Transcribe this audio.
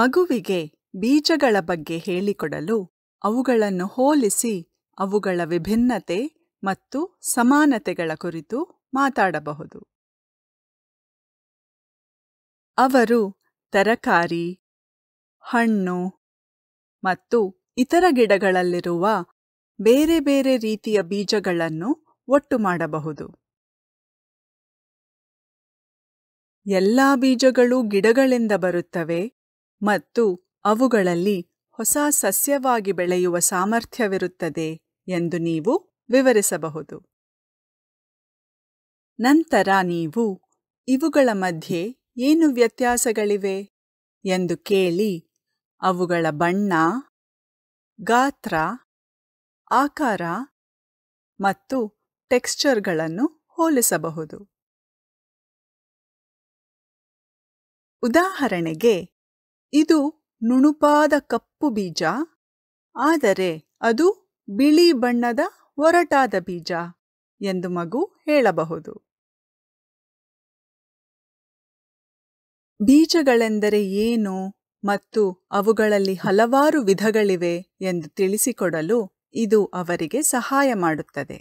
ಮಗುವಿಗೆ ಬೀಜಗಳ ಬಗ್ಗೆ ಹೇಳಿಕೊಡಲು ಅವುಗಳನ್ನು ಹೋಲಿಸಿ ಅವುಗಳ ವಿಭಿನ್ನತೆ ಮತ್ತು ಸಮಾನತೆಗಳ ಕುರಿತು ಮಾತಾಡಬಹುದು ಅವರು ತರಕಾರಿ ಹಣ್ಣು ಮತ್ತು ಇತರ ಗಿಡಗಳಲ್ಲಿರುವ ಬೇರೆ ಬೇರೆ ರೀತಿಯ ಬೀಜಗಳನ್ನು ಒಟ್ಟು ಮಾಡಬಹುದು ಎಲ್ಲಾ ಬೀಜಗಳು ಗಿಡಗಳಿಂದ ಬರುತ್ತವೆ ಮತ್ತು ಅವುಗಳಲ್ಲಿ ಹೊಸ ಸಸ್ಯವಾಗಿ ಬೆಳೆಯುವ ಸಾಮರ್ಥ್ಯವಿರುತ್ತದೆ ಎಂದು ನೀವು ವಿವರಿಸಬಹುದು ನಂತರ ನೀವು ಇವುಗಳ ಮಧ್ಯೆ ಏನು ವ್ಯತ್ಯಾಸಗಳಿವೆ ಎಂದು ಕೇಳಿ ಅವುಗಳ ಬಣ್ಣ ಗಾತ್ರ ಆಕಾರ ಮತ್ತು ಟೆಕ್ಸ್ಚರ್ಗಳನ್ನು ಹೋಲಿಸಬಹುದು ಉದಾಹರಣೆಗೆ ಇದು ನುಣುಪಾದ ಕಪ್ಪು ಬೀಜ ಆದರೆ ಅದು ಬಿಳಿ ಬಣ್ಣದ ಒರಟಾದ ಬೀಜ ಎಂದು ಮಗು ಹೇಳಬಹುದು ಬೀಜಗಳೆಂದರೆ ಏನು ಮತ್ತು ಅವುಗಳಲ್ಲಿ ಹಲವಾರು ವಿಧಗಳಿವೆ ಎಂದು ತಿಳಿಸಿಕೊಡಲು ಇದು ಅವರಿಗೆ ಸಹಾಯ ಮಾಡುತ್ತದೆ